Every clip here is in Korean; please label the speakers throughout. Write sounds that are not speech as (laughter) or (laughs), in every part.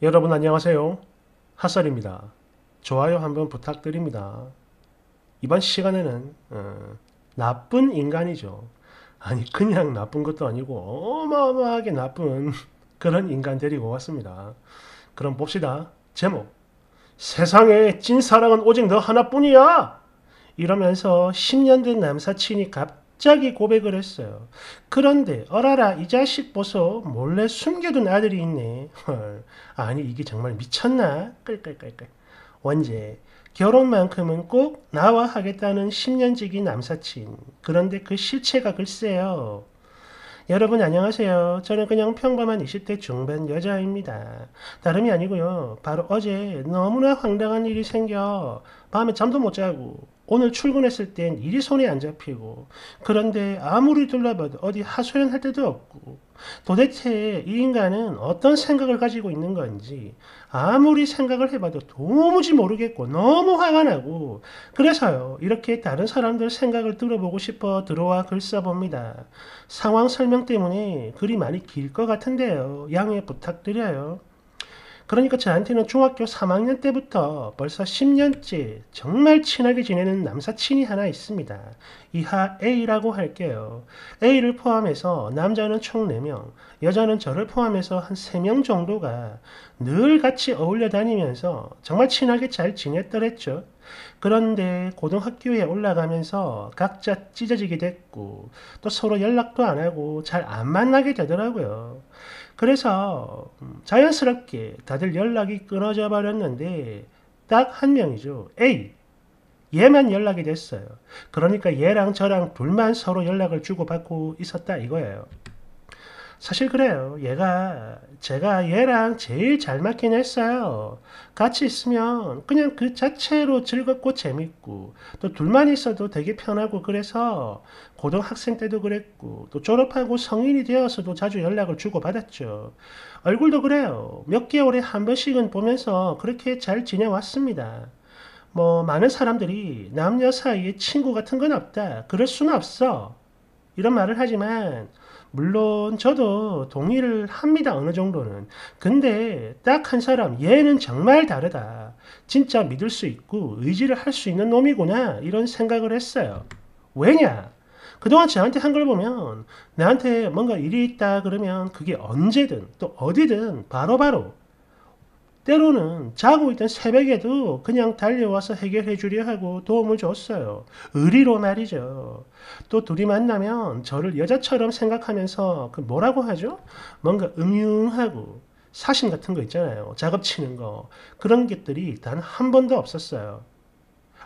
Speaker 1: 여러분 안녕하세요. 핫설입니다. 좋아요 한번 부탁드립니다. 이번 시간에는 어, 나쁜 인간이죠. 아니 그냥 나쁜 것도 아니고 어마어마하게 나쁜 (laughs) 그런 인간 데리고 왔습니다. 그럼 봅시다. 제목 세상에 찐사랑은 오직 너 하나뿐이야! 이러면서 10년 된 남사친이 갑 갑자기 고백을 했어요. 그런데 어라라 이 자식 보소 몰래 숨겨둔 아들이 있네. 헐, 아니 이게 정말 미쳤나? 끌끌끌끌. 원제 결혼만큼은 꼭 나와 하겠다는 10년지기 남사친. 그런데 그 실체가 글쎄요. 여러분 안녕하세요. 저는 그냥 평범한 20대 중반 여자입니다. 다름이 아니고요. 바로 어제 너무나 황당한 일이 생겨 밤에 잠도 못 자고 오늘 출근했을 땐 일이 손에 안 잡히고 그런데 아무리 둘러봐도 어디 하소연할 데도 없고 도대체 이 인간은 어떤 생각을 가지고 있는 건지 아무리 생각을 해봐도 도무지 모르겠고 너무 화가 나고 그래서요 이렇게 다른 사람들 생각을 들어보고 싶어 들어와 글 써봅니다. 상황 설명 때문에 글이 많이 길 것 같은데요. 양해 부탁드려요. 그러니까 저한테는 중학교 3학년 때부터 벌써 10년째 정말 친하게 지내는 남사친이 하나 있습니다. 이하 A라고 할게요. A를 포함해서 남자는 총 4명, 여자는 저를 포함해서 한 3명 정도가 늘 같이 어울려 다니면서 정말 친하게 잘 지냈더랬죠. 그런데 고등학교에 올라가면서 각자 찢어지게 됐고 또 서로 연락도 안 하고 잘 안 만나게 되더라고요. 그래서 자연스럽게 다들 연락이 끊어져 버렸는데 딱 한 명이죠. A. 얘만 연락이 됐어요. 그러니까 얘랑 저랑 둘만 서로 연락을 주고받고 있었다 이거예요. 사실 그래요. 얘가 제가 얘랑 제일 잘 맞긴 했어요. 같이 있으면 그냥 그 자체로 즐겁고 재밌고 또 둘만 있어도 되게 편하고 그래서 고등학생 때도 그랬고 또 졸업하고 성인이 되어서도 자주 연락을 주고받았죠. 얼굴도 그래요. 몇 개월에 한 번씩은 보면서 그렇게 잘 지내왔습니다. 뭐 많은 사람들이 남녀 사이에 친구 같은 건 없다. 그럴 수는 없어. 이런 말을 하지만 물론 저도 동의를 합니다. 어느 정도는. 근데 딱 한 사람, 얘는 정말 다르다. 진짜 믿을 수 있고 의지를 할 수 있는 놈이구나. 이런 생각을 했어요. 왜냐? 그동안 저한테 한 걸 보면 나한테 뭔가 일이 있다 그러면 그게 언제든 또 어디든 바로바로 바로 때로는 자고 있던 새벽에도 그냥 달려와서 해결해 주려 하고 도움을 줬어요. 의리로 말이죠. 또 둘이 만나면 저를 여자처럼 생각하면서 그 뭐라고 하죠? 뭔가 음흉하고 사심 같은 거 있잖아요. 작업치는 거. 그런 것들이 단 한 번도 없었어요.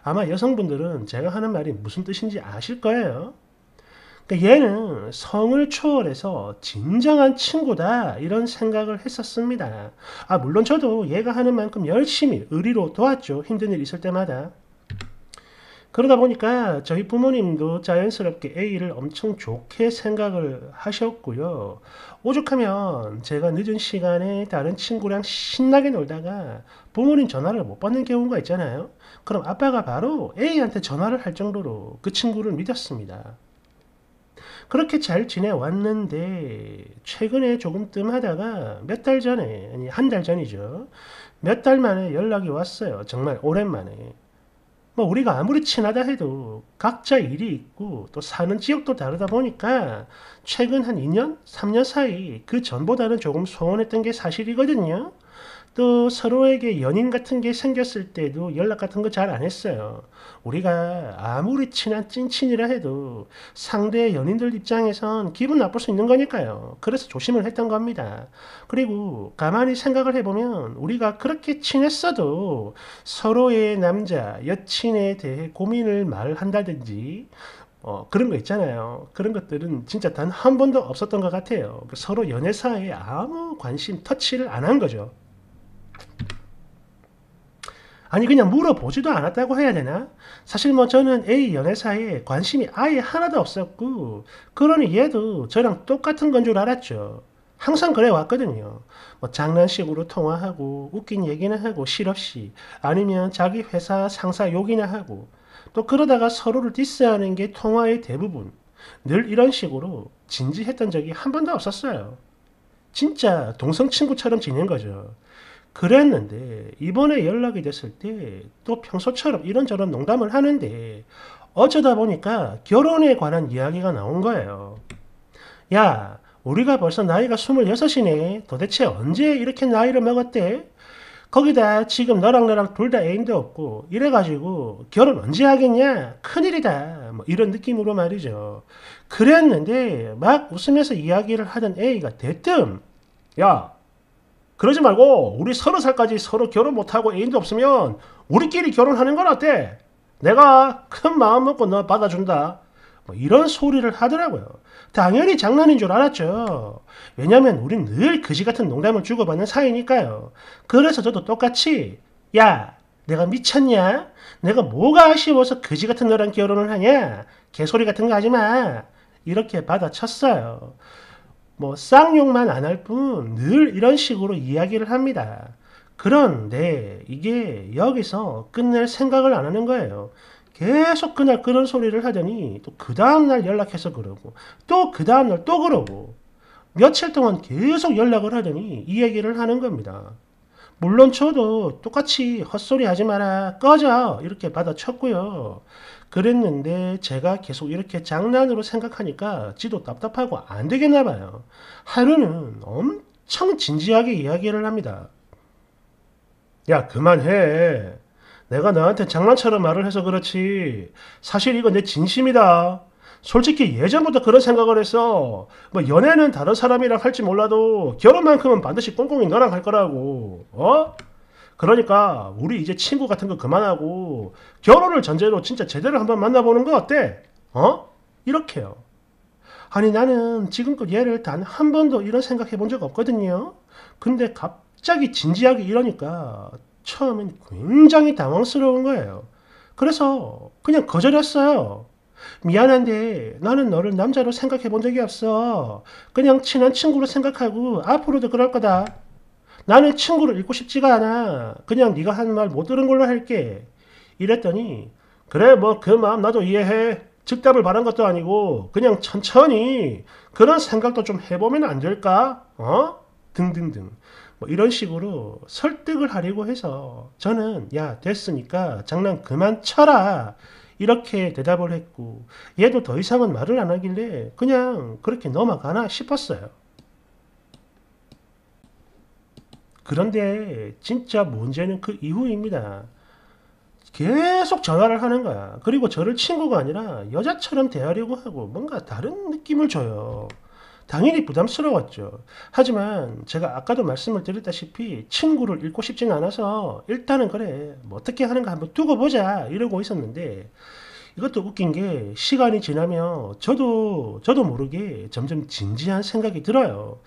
Speaker 1: 아마 여성분들은 제가 하는 말이 무슨 뜻인지 아실 거예요. 그러니까 얘는 성을 초월해서 진정한 친구다 이런 생각을 했었습니다. 아 물론 저도 얘가 하는 만큼 열심히 의리로 도왔죠. 힘든 일 있을 때마다. 그러다 보니까 저희 부모님도 자연스럽게 A를 엄청 좋게 생각을 하셨고요. 오죽하면 제가 늦은 시간에 다른 친구랑 신나게 놀다가 부모님 전화를 못 받는 경우가 있잖아요. 그럼 아빠가 바로 A한테 전화를 할 정도로 그 친구를 믿었습니다. 그렇게 잘 지내왔는데 최근에 조금 뜸하다가 몇 달 전에 아니 한 달 전이죠. 몇 달 만에 연락이 왔어요. 정말 오랜만에. 뭐 우리가 아무리 친하다 해도 각자 일이 있고 또 사는 지역도 다르다 보니까 최근 한 2년, 3년 사이 그 전보다는 조금 소원했던 게 사실이거든요. 또 서로에게 연인 같은 게 생겼을 때도 연락 같은 거 잘 안 했어요. 우리가 아무리 친한 찐친이라 해도 상대의 연인들 입장에선 기분 나쁠 수 있는 거니까요. 그래서 조심을 했던 겁니다. 그리고 가만히 생각을 해보면 우리가 그렇게 친했어도 서로의 남자, 여친에 대해 고민을 말한다든지 어, 그런 거 있잖아요. 그런 것들은 진짜 단 한 번도 없었던 것 같아요. 서로 연애사에 이 아무 관심, 터치를 안 한 거죠. 아니 그냥 물어보지도 않았다고 해야 되나? 사실 뭐 저는 A 연애사에 관심이 아예 하나도 없었고 그러니 얘도 저랑 똑같은 건 줄 알았죠. 항상 그래 왔거든요. 뭐 장난식으로 통화하고 웃긴 얘기는 하고 실없이 아니면 자기 회사 상사 욕이나 하고 또 그러다가 서로를 디스하는 게 통화의 대부분 늘 이런 식으로 진지했던 적이 한 번도 없었어요. 진짜 동성 친구처럼 지낸 거죠. 그랬는데 이번에 연락이 됐을 때 또 평소처럼 이런저런 농담을 하는데 어쩌다 보니까 결혼에 관한 이야기가 나온 거예요. 야 우리가 벌써 나이가 26이네 도대체 언제 이렇게 나이를 먹었대? 거기다 지금 너랑 나랑 둘 다 애인도 없고 이래가지고 결혼 언제 하겠냐 큰일이다 뭐 이런 느낌으로 말이죠 그랬는데 막 웃으면서 이야기를 하던 A가 대뜸 야 그러지 말고 우리 서른 살까지 서로 결혼 못하고 애인도 없으면 우리끼리 결혼하는 건 어때? 내가 큰 마음 먹고 너 받아준다. 뭐 이런 소리를 하더라고요. 당연히 장난인 줄 알았죠. 왜냐면 우린 늘 그지 같은 농담을 주고받는 사이니까요. 그래서 저도 똑같이 야 내가 미쳤냐? 내가 뭐가 아쉬워서 그지 같은 너랑 결혼을 하냐? 개소리 같은 거 하지 마. 이렇게 받아쳤어요. 뭐 쌍욕만 안 할 뿐 늘 이런 식으로 이야기를 합니다. 그런데 이게 여기서 끝낼 생각을 안 하는 거예요. 계속 그날 그런 소리를 하더니 또 그 다음날 연락해서 그러고 또 그 다음날 또 그러고 며칠 동안 계속 연락을 하더니 이 얘기를 하는 겁니다. 물론 저도 똑같이 헛소리 하지 마라 꺼져 이렇게 받아쳤고요. 그랬는데 제가 계속 이렇게 장난으로 생각하니까 지도 답답하고 안 되겠나 봐요. 하루는 엄청 진지하게 이야기를 합니다. 야 그만해. 내가 너한테 장난처럼 말을 해서 그렇지. 사실 이건 내 진심이다. 솔직히 예전부터 그런 생각을 했어. 뭐 연애는 다른 사람이랑 할지 몰라도 결혼만큼은 반드시 꽁꽁이 너랑 할 거라고. 어? 그러니까 우리 이제 친구 같은 거 그만하고 결혼을 전제로 진짜 제대로 한번 만나보는 거 어때? 어? 이렇게요. 아니 나는 지금껏 얘를 단 한 번도 이런 생각해 본 적 없거든요. 근데 갑자기 진지하게 이러니까 처음엔 굉장히 당황스러운 거예요. 그래서 그냥 거절했어요. 미안한데 나는 너를 남자로 생각해 본 적이 없어. 그냥 친한 친구로 생각하고 앞으로도 그럴 거다. 나는 친구를 잃고 싶지가 않아. 그냥 네가 한 말 못 들은 걸로 할게. 이랬더니 그래 뭐 그 마음 나도 이해해. 즉답을 바란 것도 아니고 그냥 천천히 그런 생각도 좀 해보면 안 될까? 어? 등등등. 뭐 이런 식으로 설득을 하려고 해서 저는 야 됐으니까 장난 그만 쳐라. 이렇게 대답을 했고 얘도 더 이상은 말을 안 하길래 그냥 그렇게 넘어가나 싶었어요. 그런데 진짜 문제는 그 이후입니다. 계속 전화를 하는 거야. 그리고 저를 친구가 아니라 여자처럼 대하려고 하고 뭔가 다른 느낌을 줘요. 당연히 부담스러웠죠. 하지만 제가 아까도 말씀을 드렸다시피 친구를 잃고 싶지는 않아서 일단은 그래 뭐 어떻게 하는가 한번 두고 보자 이러고 있었는데 이것도 웃긴 게 시간이 지나면 저도 저도 모르게 점점 진지한 생각이 들어요.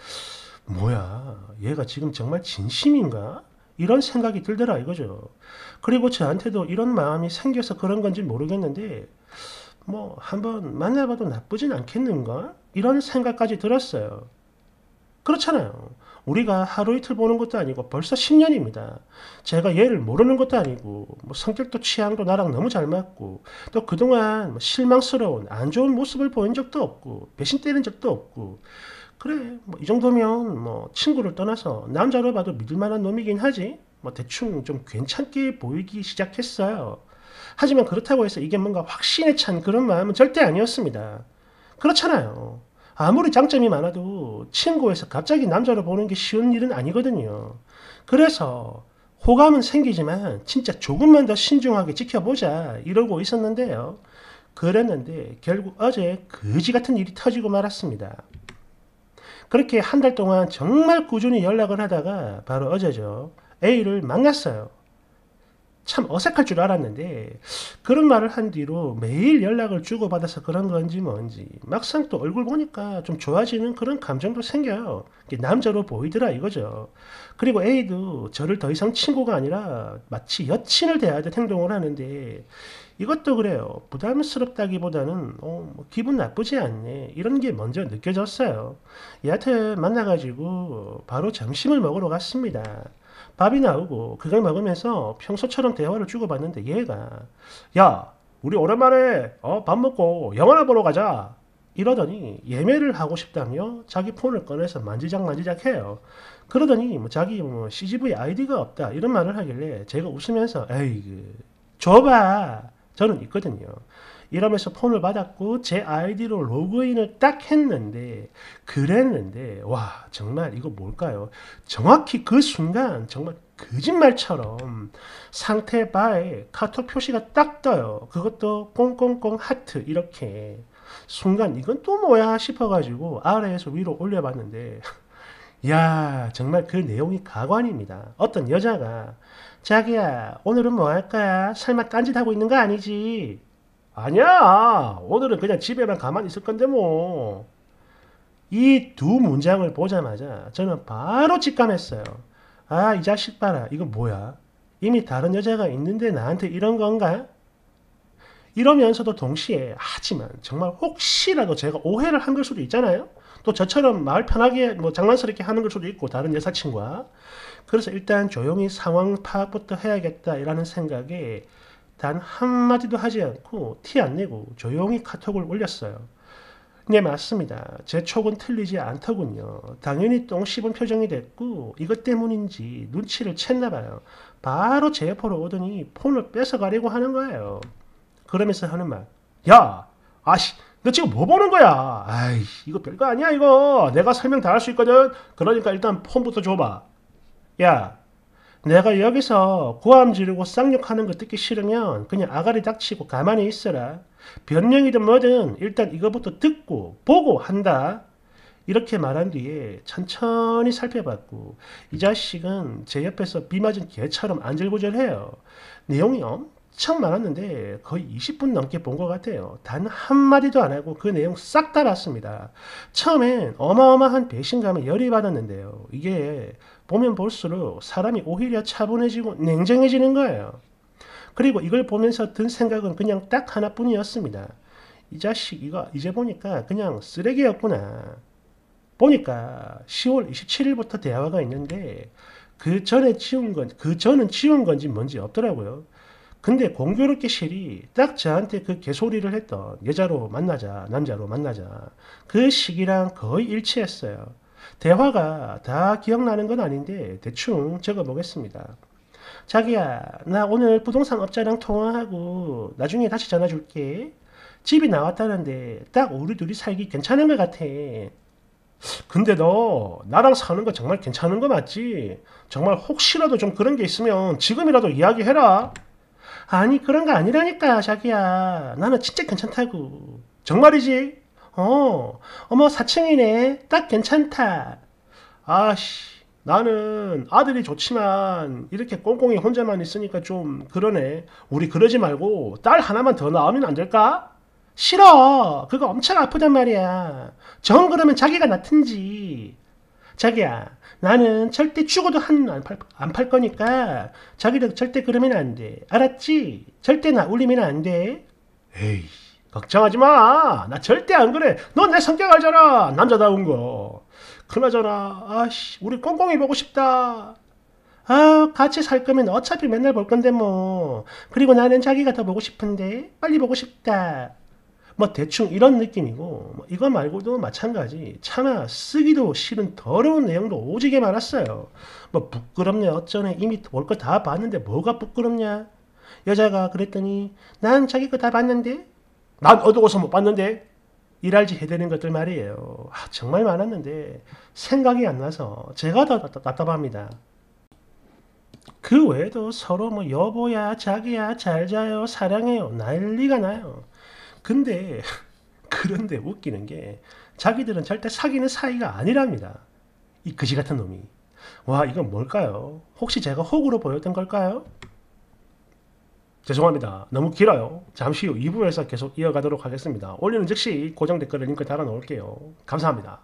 Speaker 1: 뭐야 얘가 지금 정말 진심인가? 이런 생각이 들더라 이거죠. 그리고 저한테도 이런 마음이 생겨서 그런 건지 모르겠는데 뭐 한번 만나봐도 나쁘진 않겠는가? 이런 생각까지 들었어요. 그렇잖아요. 우리가 하루 이틀 보는 것도 아니고 벌써 10년입니다. 제가 얘를 모르는 것도 아니고 뭐 성격도 취향도 나랑 너무 잘 맞고 또 그동안 뭐 실망스러운 안 좋은 모습을 보인 적도 없고 배신 때린 적도 없고 그래 뭐이 정도면 뭐 친구를 떠나서 남자로 봐도 믿을 만한 놈이긴 하지 뭐 대충 좀 괜찮게 보이기 시작했어요. 하지만 그렇다고 해서 이게 뭔가 확신에 찬 그런 마음은 절대 아니었습니다. 그렇잖아요. 아무리 장점이 많아도 친구에서 갑자기 남자로 보는 게 쉬운 일은 아니거든요. 그래서 호감은 생기지만 진짜 조금만 더 신중하게 지켜보자 이러고 있었는데요. 그랬는데 결국 어제 거지 같은 일이 터지고 말았습니다. 그렇게 한 달 동안 정말 꾸준히 연락을 하다가 바로 어제죠. A를 만났어요. 참 어색할 줄 알았는데 그런 말을 한 뒤로 매일 연락을 주고받아서 그런 건지 뭔지 막상 또 얼굴 보니까 좀 좋아지는 그런 감정도 생겨요. 남자로 보이더라 이거죠. 그리고 A도 저를 더 이상 친구가 아니라 마치 여친을 대하듯 행동을 하는데 이것도 그래요. 부담스럽다기보다는 어, 뭐 기분 나쁘지 않네 이런 게 먼저 느껴졌어요. 여하튼 만나가지고 바로 점심을 먹으러 갔습니다. 밥이 나오고 그걸 먹으면서 평소처럼 대화를 주고받는데 얘가 야 우리 오랜만에 어, 밥 먹고 영화나 보러 가자 이러더니 예매를 하고 싶다며 자기 폰을 꺼내서 만지작 만지작 해요. 그러더니 뭐 자기 뭐 CGV 아이디가 없다 이런 말을 하길래 제가 웃으면서 에이 그 줘봐 저는 있거든요. 이러면서 폰을 받았고 제 아이디로 로그인을 딱 했는데 그랬는데 와 정말 이거 뭘까요? 정확히 그 순간 정말 거짓말처럼 상태 바에 카톡 표시가 딱 떠요. 그것도 꽁꽁꽁 하트 이렇게 순간 이건 또 뭐야 싶어가지고 아래에서 위로 올려봤는데 (laughs) 야 정말 그 내용이 가관입니다. 어떤 여자가 자기야 오늘은 뭐 할 거야? 설마 딴짓하고 있는 거 아니지? 아니야. 오늘은 그냥 집에만 가만히 있을 건데 뭐. 이 두 문장을 보자마자 저는 바로 직감했어요. 아, 이 자식 봐라. 이거 뭐야? 이미 다른 여자가 있는데 나한테 이런 건가? 이러면서도 동시에 하지만 정말 혹시라도 제가 오해를 한 걸 수도 있잖아요. 또 저처럼 말 편하게 뭐 장난스럽게 하는 걸 수도 있고 다른 여사친과 그래서 일단 조용히 상황 파악부터 해야겠다 이라는 생각에 단 한마디도 하지 않고 티 안 내고 조용히 카톡을 올렸어요. 네 맞습니다. 제 촉은 틀리지 않더군요. 당연히 똥 씹은 표정이 됐고 이것 때문인지 눈치를 챘나 봐요. 바로 제 옆으로 오더니 폰을 뺏어가려고 하는 거예요. 그러면서 하는 말. 야! 아씨! 너 지금 뭐 보는 거야? 아이 이거 별거 아니야 이거. 내가 설명 다 할 수 있거든. 그러니까 일단 폰부터 줘봐. 야! 내가 여기서 고함 지르고 쌍욕하는 거 듣기 싫으면 그냥 아가리 닥치고 가만히 있어라. 변명이든 뭐든 일단 이것부터 듣고 보고 한다. 이렇게 말한 뒤에 천천히 살펴봤고 이 자식은 제 옆에서 비 맞은 개처럼 안절부절해요. 내용이 엄청 많았는데 거의 20분 넘게 본 것 같아요. 단 한마디도 안 하고 그 내용 싹다 봤습니다. 처음엔 어마어마한 배신감에 열이 받았는데요. 이게 보면 볼수록 사람이 오히려 차분해지고 냉정해지는 거예요. 그리고 이걸 보면서 든 생각은 그냥 딱 하나뿐이었습니다. 이 자식 이거 이제 보니까 그냥 쓰레기였구나. 보니까 10월 27일부터 대화가 있는데 그 전에 치운 건, 그 전은 치운 건지 뭔지 없더라고요. 근데 공교롭게 실이 딱 저한테 그 개소리를 했던 여자로 만나자, 남자로 만나자. 그 시기랑 거의 일치했어요. 대화가 다 기억나는 건 아닌데 대충 적어보겠습니다. 자기야 나 오늘 부동산 업자랑 통화하고 나중에 다시 전화줄게. 집이 나왔다는데 딱 우리 둘이 살기 괜찮은 것 같아. 근데 너 나랑 사는 거 정말 괜찮은 거 맞지? 정말 혹시라도 좀 그런 게 있으면 지금이라도 이야기해라. 아니 그런 거 아니라니까 자기야. 나는 진짜 괜찮다고. 정말이지? 어, 어머 4층이네. 딱 괜찮다. 아씨, 나는 아들이 좋지만 이렇게 꽁꽁이 혼자만 있으니까 좀 그러네. 우리 그러지 말고 딸 하나만 더 낳으면 안 될까? 싫어. 그거 엄청 아프단 말이야. 정 그러면 자기가 낳든지. 자기야, 나는 절대 죽어도 한안팔 안팔 거니까 자기도 절대 그러면 안 돼. 알았지? 절대 나 울리면 안 돼. 에이. 걱정하지 마. 나 절대 안 그래. 넌 내 성격 알잖아. 남자다운 거. 그나저나, 아씨, 우리 꽁꽁이 보고 싶다. 아, 같이 살 거면 어차피 맨날 볼 건데 뭐. 그리고 나는 자기가 더 보고 싶은데 빨리 보고 싶다. 뭐 대충 이런 느낌이고 뭐 이거 말고도 마찬가지 차마 쓰기도 싫은 더러운 내용도 오지게 많았어요. 뭐부끄럽네 어쩌네 이미 볼 거 다 봤는데 뭐가 부끄럽냐 여자가 그랬더니 난 자기 거 다 봤는데 난얻어두서못 봤는데 일할지 해대는 것들 말이에요. 아, 정말 많았는데 생각이 안 나서 제가 더 답답합니다. 그 외에도 서로 뭐 여보야 자기야 잘 자요 사랑해요 난리가 나요. 근데 (laughs) 그런데 웃기는 게 자기들은 절대 사귀는 사이가 아니랍니다. 이 그지 같은 놈이. 와 이건 뭘까요? 혹시 제가 혹으로 보였던 걸까요? 죄송합니다. 너무 길어요. 잠시 후 2부에서 계속 이어가도록 하겠습니다. 올리는 즉시 고정 댓글을 링크 달아 놓을게요. 감사합니다.